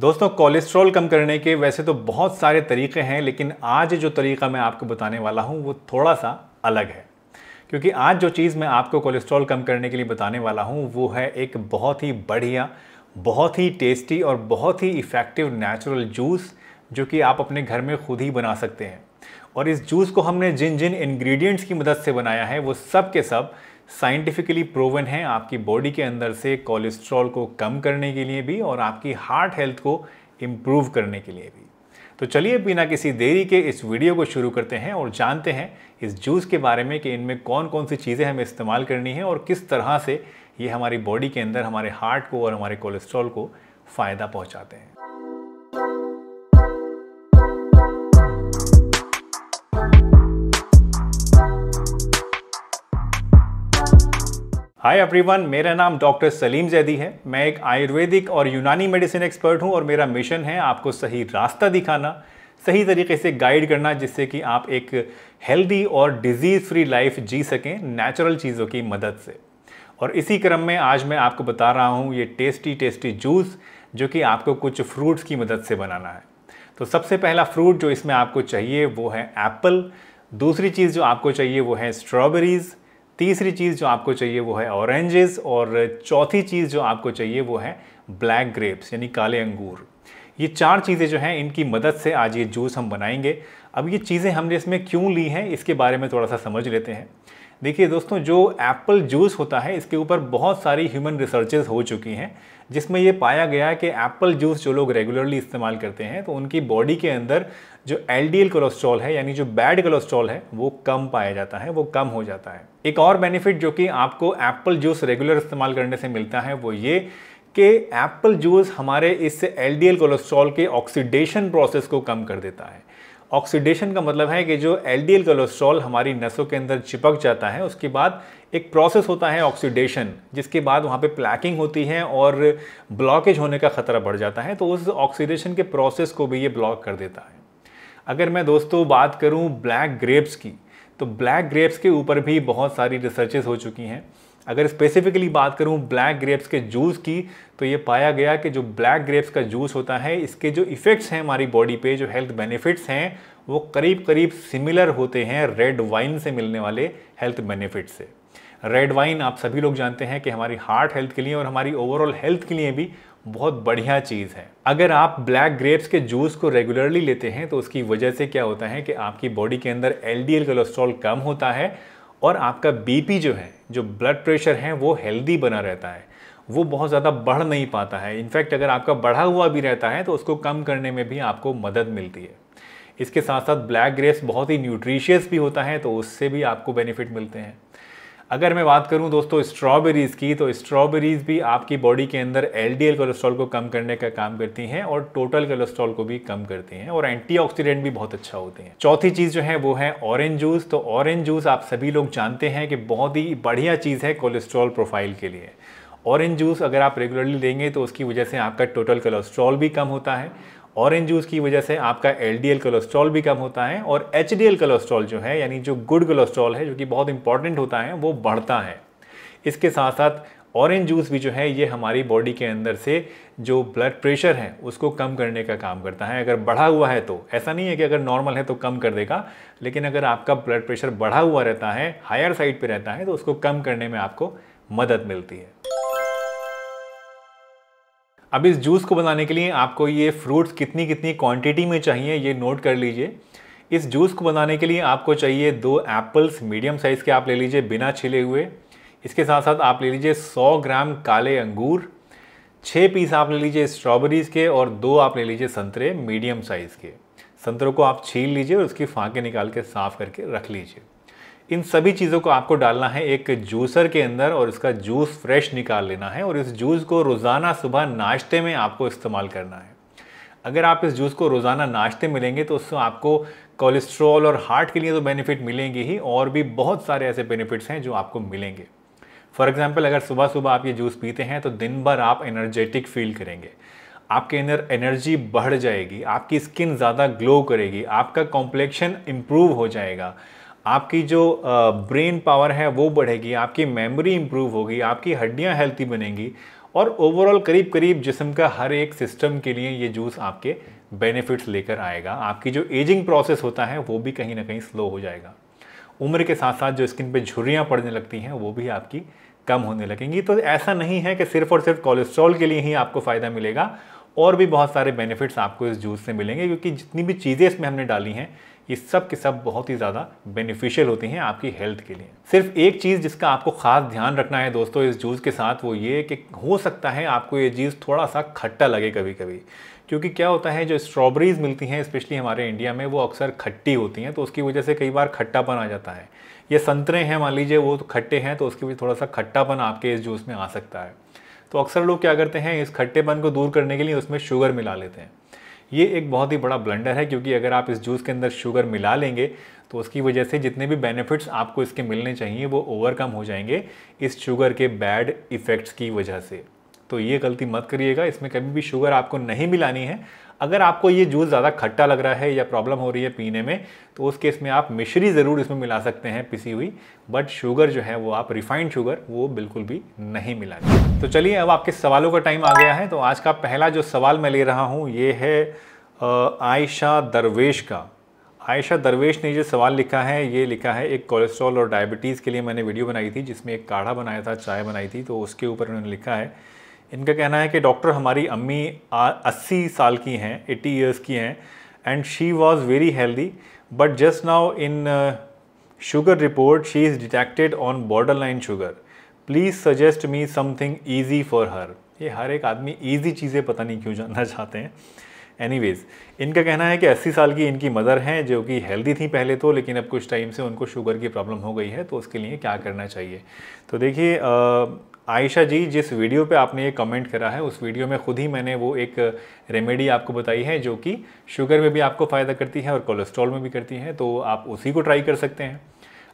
दोस्तों कोलेस्ट्रॉल कम करने के वैसे तो बहुत सारे तरीके हैं लेकिन आज जो तरीका मैं आपको बताने वाला हूँ वो थोड़ा सा अलग है क्योंकि आज जो चीज़ मैं आपको कोलेस्ट्रॉल कम करने के लिए बताने वाला हूँ वो है एक बहुत ही बढ़िया बहुत ही टेस्टी और बहुत ही इफ़ेक्टिव नेचुरल जूस जो कि आप अपने घर में खुद ही बना सकते हैं और इस जूस को हमने जिन जिन इन्ग्रीडियंट्स की मदद से बनाया है वो सब के सब साइंटिफिकली प्रोवन है आपकी बॉडी के अंदर से कोलेस्ट्रॉल को कम करने के लिए भी और आपकी हार्ट हेल्थ को इम्प्रूव करने के लिए भी तो चलिए बिना किसी देरी के इस वीडियो को शुरू करते हैं और जानते हैं इस जूस के बारे में कि इनमें कौन कौन सी चीज़ें हमें इस्तेमाल करनी है और किस तरह से ये हमारी बॉडी के अंदर हमारे हार्ट को और हमारे कोलेस्ट्रॉल को फ़ायदा पहुँचाते हैं हाय एवरीवन मेरा नाम डॉक्टर सलीम जैदी है मैं एक आयुर्वेदिक और यूनानी मेडिसिन एक्सपर्ट हूं और मेरा मिशन है आपको सही रास्ता दिखाना सही तरीके से गाइड करना जिससे कि आप एक हेल्दी और डिजीज़ फ्री लाइफ जी सकें नेचुरल चीज़ों की मदद से और इसी क्रम में आज मैं आपको बता रहा हूँ ये टेस्टी टेस्टी जूस जो कि आपको कुछ फ्रूट्स की मदद से बनाना है तो सबसे पहला फ्रूट जो इसमें आपको चाहिए वो है एप्पल दूसरी चीज़ जो आपको चाहिए वो है स्ट्रॉबेरीज़ तीसरी चीज़ जो आपको चाहिए वो है ऑरेंजेस और चौथी चीज़ जो आपको चाहिए वो है ब्लैक ग्रेप्स यानी काले अंगूर ये चार चीज़ें जो हैं इनकी मदद से आज ये जूस हम बनाएंगे अब ये चीज़ें हमने इसमें क्यों ली हैं इसके बारे में थोड़ा सा समझ लेते हैं देखिए दोस्तों जो एप्पल जूस होता है इसके ऊपर बहुत सारी ह्यूमन रिसर्चेज हो चुकी हैं जिसमें ये पाया गया है कि एप्पल जूस जो लोग रेगुलरली इस्तेमाल करते हैं तो उनकी बॉडी के अंदर जो एल कोलेस्ट्रॉल है यानी जो बैड कोलेस्ट्रॉल है वो कम पाया जाता है वो कम हो जाता है एक और बेनिफिट जो कि आपको एप्पल जूस रेगुलर इस्तेमाल करने से मिलता है वो ये कि एप्पल जूस हमारे इस एल कोलेस्ट्रॉल के ऑक्सीडेशन प्रोसेस को कम कर देता है ऑक्सीडेशन का मतलब है कि जो एल कोलेस्ट्रॉल हमारी नसों के अंदर चिपक जाता है उसके बाद एक प्रोसेस होता है ऑक्सीडेशन जिसके बाद वहाँ पे प्लैकिंग होती है और ब्लॉकेज होने का ख़तरा बढ़ जाता है तो उस ऑक्सीडेशन के प्रोसेस को भी ये ब्लॉक कर देता है अगर मैं दोस्तों बात करूँ ब्लैक ग्रेप्स की तो ब्लैक ग्रेप्स के ऊपर भी बहुत सारी रिसर्चेज हो चुकी हैं अगर स्पेसिफिकली बात करूँ ब्लैक ग्रेप्स के जूस की तो ये पाया गया कि जो ब्लैक ग्रेप्स का जूस होता है इसके जो इफ़ेक्ट्स हैं हमारी बॉडी पे जो हेल्थ बेनिफिट्स हैं वो करीब करीब सिमिलर होते हैं रेड वाइन से मिलने वाले हेल्थ बेनिफिट्स से रेड वाइन आप सभी लोग जानते हैं कि हमारी हार्ट हेल्थ के लिए और हमारी ओवरऑल हेल्थ के लिए भी बहुत बढ़िया चीज़ है अगर आप ब्लैक ग्रेप्स के जूस को रेगुलरली लेते हैं तो उसकी वजह से क्या होता है कि आपकी बॉडी के अंदर एल कोलेस्ट्रॉल कम होता है और आपका बीपी जो है जो ब्लड प्रेशर है वो हेल्दी बना रहता है वो बहुत ज़्यादा बढ़ नहीं पाता है इनफैक्ट अगर आपका बढ़ा हुआ भी रहता है तो उसको कम करने में भी आपको मदद मिलती है इसके साथ साथ ब्लैक ग्रेप्स बहुत ही न्यूट्रिशियस भी होता है तो उससे भी आपको बेनिफिट मिलते हैं अगर मैं बात करूं दोस्तों स्ट्रॉबेरीज़ की तो स्ट्रॉबेरीज़ भी आपकी बॉडी के अंदर एलडीएल कोलेस्ट्रॉल को कम करने का काम करती हैं और टोटल कोलेस्ट्रॉल को भी कम करती हैं और एंटीऑक्सीडेंट भी बहुत अच्छा होते हैं चौथी चीज़ जो है वो है ऑरेंज जूस तो ऑरेंज जूस आप सभी लोग जानते हैं कि बहुत ही बढ़िया चीज़ है कोलेस्ट्रॉल प्रोफाइल के लिए ऑरेंज जूस अगर आप रेगुलरली लेंगे तो उसकी वजह से आपका टोटल कोलेस्ट्रॉल भी कम होता है ऑरेंज जूस की वजह से आपका एल कोलेस्ट्रॉल भी कम होता है और एच कोलेस्ट्रॉल जो है यानी जो गुड कोलेस्ट्रॉल है जो कि बहुत इंपॉर्टेंट होता है वो बढ़ता है इसके साथ साथ ऑरेंज जूस भी जो है ये हमारी बॉडी के अंदर से जो ब्लड प्रेशर है उसको कम करने का काम करता है अगर बढ़ा हुआ है तो ऐसा नहीं है कि अगर नॉर्मल है तो कम कर देगा लेकिन अगर आपका ब्लड प्रेशर बढ़ा हुआ रहता है हायर साइड पे रहता है तो उसको कम करने में आपको मदद मिलती है अब इस जूस को बनाने के लिए आपको ये फ्रूट्स कितनी कितनी क्वांटिटी में चाहिए ये नोट कर लीजिए इस जूस को बनाने के लिए आपको चाहिए दो एप्पल्स मीडियम साइज़ के आप ले लीजिए बिना छिले हुए इसके साथ साथ आप ले लीजिए 100 ग्राम काले अंगूर छः पीस आप ले लीजिए स्ट्रॉबेरीज़ के और दो आप ले लीजिए संतरे मीडियम साइज़ के संतरों को आप छील लीजिए और उसकी फाँके निकाल के साफ़ करके रख लीजिए इन सभी चीज़ों को आपको डालना है एक जूसर के अंदर और इसका जूस फ्रेश निकाल लेना है और इस जूस को रोज़ाना सुबह नाश्ते में आपको इस्तेमाल करना है अगर आप इस जूस को रोज़ाना नाश्ते में लेंगे तो उससे आपको कोलेस्ट्रॉल और हार्ट के लिए तो बेनिफिट मिलेंगे ही और भी बहुत सारे ऐसे बेनिफिट्स हैं जो आपको मिलेंगे फॉर एग्ज़ाम्पल अगर सुबह सुबह आप ये जूस पीते हैं तो दिन भर आप एनर्जेटिक फील करेंगे आपके अंदर एनर्जी बढ़ जाएगी आपकी स्किन ज़्यादा ग्लो करेगी आपका कॉम्प्लेक्शन इम्प्रूव हो जाएगा आपकी जो ब्रेन पावर है वो बढ़ेगी आपकी मेमोरी इम्प्रूव होगी आपकी हड्डियाँ हेल्थी बनेंगी और ओवरऑल करीब करीब जिसम का हर एक सिस्टम के लिए ये जूस आपके बेनिफिट्स लेकर आएगा आपकी जो एजिंग प्रोसेस होता है वो भी कहीं ना कहीं स्लो हो जाएगा उम्र के साथ साथ जो स्किन पे झुर्रियाँ पड़ने लगती हैं वो भी आपकी कम होने लगेंगी तो ऐसा नहीं है कि सिर्फ और सिर्फ कोलेस्ट्रॉल के लिए ही आपको फ़ायदा मिलेगा और भी बहुत सारे बेनिफिट्स आपको इस जूस से मिलेंगे क्योंकि जितनी भी चीज़ें इसमें हमने डाली हैं ये सब के सब बहुत ही ज़्यादा बेनिफिशियल होती हैं आपकी हेल्थ के लिए सिर्फ एक चीज़ जिसका आपको खास ध्यान रखना है दोस्तों इस जूस के साथ वो ये कि हो सकता है आपको ये चीज़ थोड़ा सा खट्टा लगे कभी कभी क्योंकि क्या होता है जो स्ट्रॉबेरीज मिलती हैं स्पेशली हमारे इंडिया में वो अक्सर खट्टी होती हैं तो उसकी वजह से कई बार खट्टापन आ जाता है ये संतरे हैं मान लीजिए वो खट्टे हैं तो उसकी वजह थोड़ा सा खट्टापन आपके इस जूस में आ सकता है तो अक्सर लोग क्या करते हैं इस खट्टेपन को दूर करने के लिए उसमें शुगर मिला लेते हैं ये एक बहुत ही बड़ा ब्लेंडर है क्योंकि अगर आप इस जूस के अंदर शुगर मिला लेंगे तो उसकी वजह से जितने भी बेनिफिट्स आपको इसके मिलने चाहिए वो ओवरकम हो जाएंगे इस शुगर के बैड इफ़ेक्ट्स की वजह से तो ये गलती मत करिएगा इसमें कभी भी शुगर आपको नहीं मिलानी है अगर आपको ये जूस ज़्यादा खट्टा लग रहा है या प्रॉब्लम हो रही है पीने में तो उस केस में आप मिश्री ज़रूर इसमें मिला सकते हैं पिसी हुई बट शुगर जो है वो आप रिफाइंड शुगर वो बिल्कुल भी नहीं मिला तो चलिए अब आपके सवालों का टाइम आ गया है तो आज का पहला जो सवाल मैं ले रहा हूँ ये है आयशा दरवेश का आयशा दरवेश ने जो सवाल लिखा है ये लिखा है एक कोलेस्ट्रॉल और डायबिटीज़ के लिए मैंने वीडियो बनाई थी जिसमें एक काढ़ा बनाया था चाय बनाई थी तो उसके ऊपर उन्होंने लिखा है इनका कहना है कि डॉक्टर हमारी अम्मी अस्सी साल की हैं एट्टी ईयर्स की हैं and she was very healthy but just now in sugar report she is detected on borderline sugar please suggest me something easy for her ये हर एक आदमी ईजी चीज़ें पता नहीं क्यों जानना चाहते हैं वेज़ इनका कहना है कि 80 साल की इनकी मदर हैं जो कि हेल्दी थी पहले तो लेकिन अब कुछ टाइम से उनको शुगर की प्रॉब्लम हो गई है तो उसके लिए क्या करना चाहिए तो देखिए uh, आयशा जी जिस वीडियो पे आपने ये कमेंट करा है उस वीडियो में खुद ही मैंने वो एक रेमेडी आपको बताई है जो कि शुगर में भी आपको फ़ायदा करती है और कोलेस्ट्रॉल में भी करती है तो आप उसी को ट्राई कर सकते हैं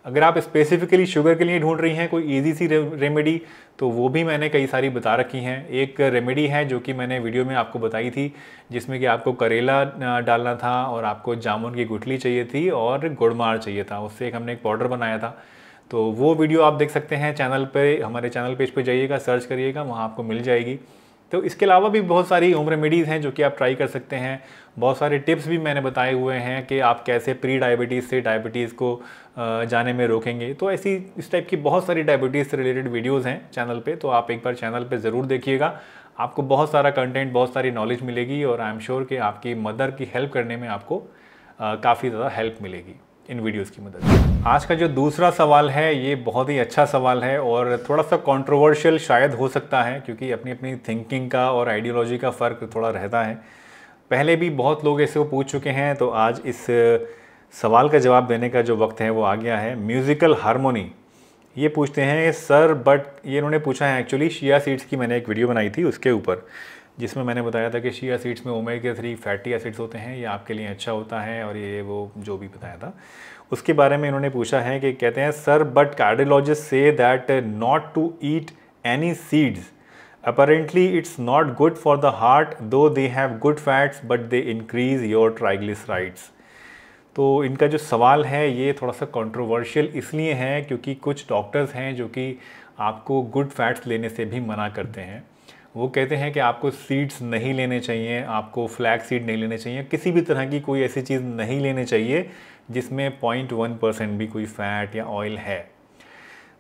अगर आप स्पेसिफिकली शुगर के लिए ढूंढ रही हैं कोई इजी सी रेमेडी तो वो भी मैंने कई सारी बता रखी हैं एक रेमेडी है जो कि मैंने वीडियो में आपको बताई थी जिसमें कि आपको करेला डालना था और आपको जामुन की गुठली चाहिए थी और गुड़मार चाहिए था उससे एक हमने एक पाउडर बनाया था तो वो वीडियो आप देख सकते हैं चैनल पर हमारे चैनल पेज पे जाइएगा सर्च करिएगा वहाँ आपको मिल जाएगी तो इसके अलावा भी बहुत सारी होम रेमेडीज़ हैं जो कि आप ट्राई कर सकते हैं बहुत सारे टिप्स भी मैंने बताए हुए हैं कि आप कैसे प्री डायबिटीज़ से डायबिटीज़ को जाने में रोकेंगे तो ऐसी इस टाइप की बहुत सारी डायबिटीज़ से रिलेटेड वीडियोज़ हैं चैनल पे तो आप एक बार चैनल पे ज़रूर देखिएगा आपको बहुत सारा कंटेंट बहुत सारी नॉलेज मिलेगी और आई एम श्योर कि आपकी मदर की हेल्प करने में आपको काफ़ी ज़्यादा हेल्प मिलेगी इन वीडियोस की मदद से आज का जो दूसरा सवाल है ये बहुत ही अच्छा सवाल है और थोड़ा सा कंट्रोवर्शियल शायद हो सकता है क्योंकि अपनी अपनी थिंकिंग का और आइडियोलॉजी का फ़र्क थोड़ा रहता है पहले भी बहुत लोग इसे पूछ चुके हैं तो आज इस सवाल का जवाब देने का जो वक्त है वो आ गया है म्यूज़िकल हारमोनी ये पूछते हैं सर बट ये इन्होंने पूछा है एक्चुअली शिया सीट्स की मैंने एक वीडियो बनाई थी उसके ऊपर जिसमें मैंने बताया था कि शी सीड्स में ओमेगा थ्री फैटी एसिड्स होते हैं ये आपके लिए अच्छा होता है और ये वो जो भी बताया था उसके बारे में इन्होंने पूछा है कि कहते हैं सर बट कार्डियोलॉजिस्ट से that not to eat any seeds apparently it's not good for the heart though they have good fats but they increase your triglycerides तो इनका जो सवाल है ये थोड़ा सा कंट्रोवर्शियल इसलिए है क्योंकि कुछ डॉक्टर्स हैं जो कि आपको गुड फैट्स लेने से भी मना करते हैं वो कहते हैं कि आपको सीड्स नहीं लेने चाहिए आपको फ्लैग सीड नहीं लेने चाहिए किसी भी तरह की कोई ऐसी चीज़ नहीं लेने चाहिए जिसमें पॉइंट वन परसेंट भी कोई फ़ैट या ऑयल है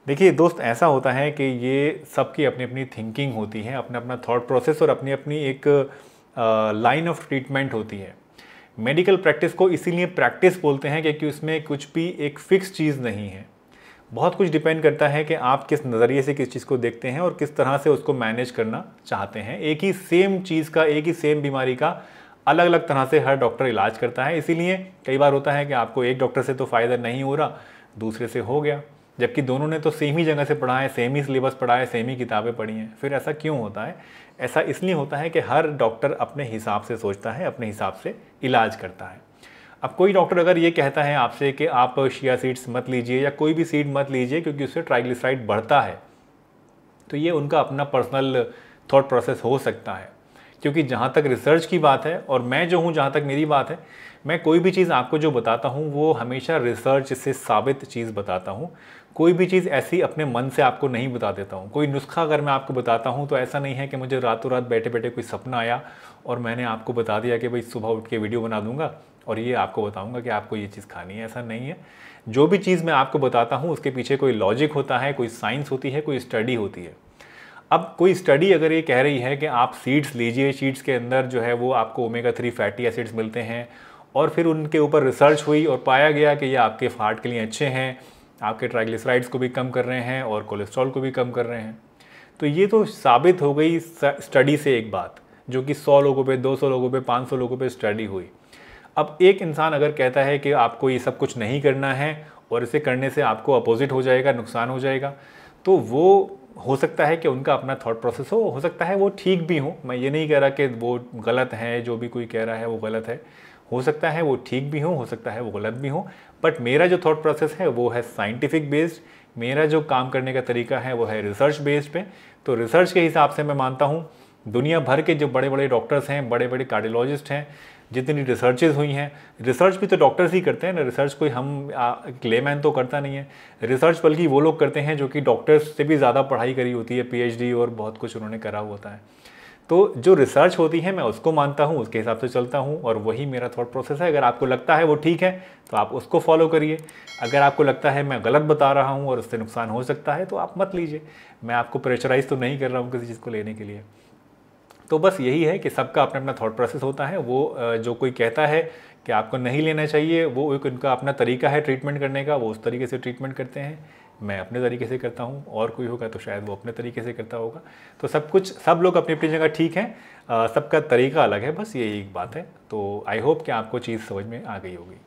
देखिए दोस्त ऐसा होता है कि ये सबकी अपनी अपनी थिंकिंग होती है अपना अपना थाट प्रोसेस और अपनी अपनी एक लाइन ऑफ ट्रीटमेंट होती है मेडिकल प्रैक्टिस को इसीलिए प्रैक्टिस बोलते हैं क्योंकि उसमें कुछ भी एक फ़िक्स चीज़ नहीं है बहुत कुछ डिपेंड करता है कि आप किस नज़रिए से किस चीज़ को देखते हैं और किस तरह से उसको मैनेज करना चाहते हैं एक ही सेम चीज़ का एक ही सेम बीमारी का अलग अलग तरह से हर डॉक्टर इलाज करता है इसीलिए कई बार होता है कि आपको एक डॉक्टर से तो फ़ायदा नहीं हो रहा दूसरे से हो गया जबकि दोनों ने तो सेम ही जगह से पढ़ा है सेम ही सिलेबस पढ़ा है सेम ही किताबें पढ़ी हैं फिर ऐसा क्यों होता है ऐसा इसलिए होता है कि हर डॉक्टर अपने हिसाब से सोचता है अपने हिसाब से इलाज करता है अब कोई डॉक्टर अगर ये कहता है आपसे कि आप शिया सीड्स मत लीजिए या कोई भी सीड मत लीजिए क्योंकि उससे ट्राइग्लिसराइड बढ़ता है तो ये उनका अपना पर्सनल थॉट प्रोसेस हो सकता है क्योंकि जहाँ तक रिसर्च की बात है और मैं जो हूँ जहाँ तक मेरी बात है मैं कोई भी चीज़ आपको जो बताता हूँ वो हमेशा रिसर्च से साबित चीज़ बताता हूँ कोई भी चीज़ ऐसी अपने मन से आपको नहीं बता देता हूँ कोई नुस्खा अगर मैं आपको बताता हूँ तो ऐसा नहीं है कि मुझे रातों रात बैठे बैठे कोई सपना आया और मैंने आपको बता दिया कि भाई सुबह उठ के वीडियो बना दूंगा और ये आपको बताऊंगा कि आपको ये चीज़ खानी है ऐसा नहीं है जो भी चीज़ मैं आपको बताता हूँ उसके पीछे कोई लॉजिक होता है कोई साइंस होती है कोई स्टडी होती है अब कोई स्टडी अगर ये कह रही है कि आप सीड्स लीजिए सीड्स के अंदर जो है वो आपको ओमेगा थ्री फैटी एसिड्स मिलते हैं और फिर उनके ऊपर रिसर्च हुई और पाया गया कि ये आपके हार्ट के लिए अच्छे हैं आपके ट्राइग्लिसराइड्स को भी कम कर रहे हैं और कोलेस्ट्रॉल को भी कम कर रहे हैं तो ये तो साबित हो गई स्टडी से एक बात जो कि 100 लोगों पे 200 लोगों पे 500 लोगों पे स्टडी हुई अब एक इंसान अगर कहता है कि आपको ये सब कुछ नहीं करना है और इसे करने से आपको अपोजिट हो जाएगा नुकसान हो जाएगा तो वो हो सकता है कि उनका अपना थॉट प्रोसेस हो हो सकता है वो ठीक भी हो मैं ये नहीं कह रहा कि वो गलत है जो भी कोई कह रहा है वो गलत है हो सकता है वो ठीक भी हो हो सकता है वो गलत भी हो बट मेरा जो थॉट प्रोसेस है वो है साइंटिफिक बेस्ड मेरा जो काम करने का तरीका है वो है रिसर्च बेस्ड पे तो रिसर्च के हिसाब से मैं मानता हूँ दुनिया भर के जो बड़े बड़े डॉक्टर्स हैं बड़े बड़े कार्डियोलॉजिस्ट हैं जितनी रिसर्चेज हुई हैं रिसर्च भी तो डॉक्टर्स ही करते हैं ना रिसर्च कोई हम लेमैन तो करता नहीं है रिसर्च बल्कि वो लोग करते हैं जो कि डॉक्टर्स से भी ज़्यादा पढ़ाई करी होती है पीएचडी और बहुत कुछ उन्होंने करा होता है तो जो रिसर्च होती है मैं उसको मानता हूँ उसके हिसाब से चलता हूँ और वही मेरा थॉट प्रोसेस है अगर आपको लगता है वो ठीक है तो आप उसको फॉलो करिए अगर आपको लगता है मैं गलत बता रहा हूँ और उससे नुकसान हो सकता है तो आप मत लीजिए मैं आपको प्रेशराइज तो नहीं कर रहा हूँ किसी चीज़ को लेने के लिए तो बस यही है कि सबका अपना अपना थॉट प्रोसेस होता है वो जो कोई कहता है कि आपको नहीं लेना चाहिए वो एक उनका अपना तरीका है ट्रीटमेंट करने का वो उस तरीके से ट्रीटमेंट करते हैं मैं अपने तरीके से करता हूँ और कोई होगा तो शायद वो अपने तरीके से करता होगा तो सब कुछ सब लोग अपनी अपनी जगह ठीक हैं सबका तरीका अलग है बस यही एक बात है तो आई होप कि आपको चीज़ समझ में आ गई होगी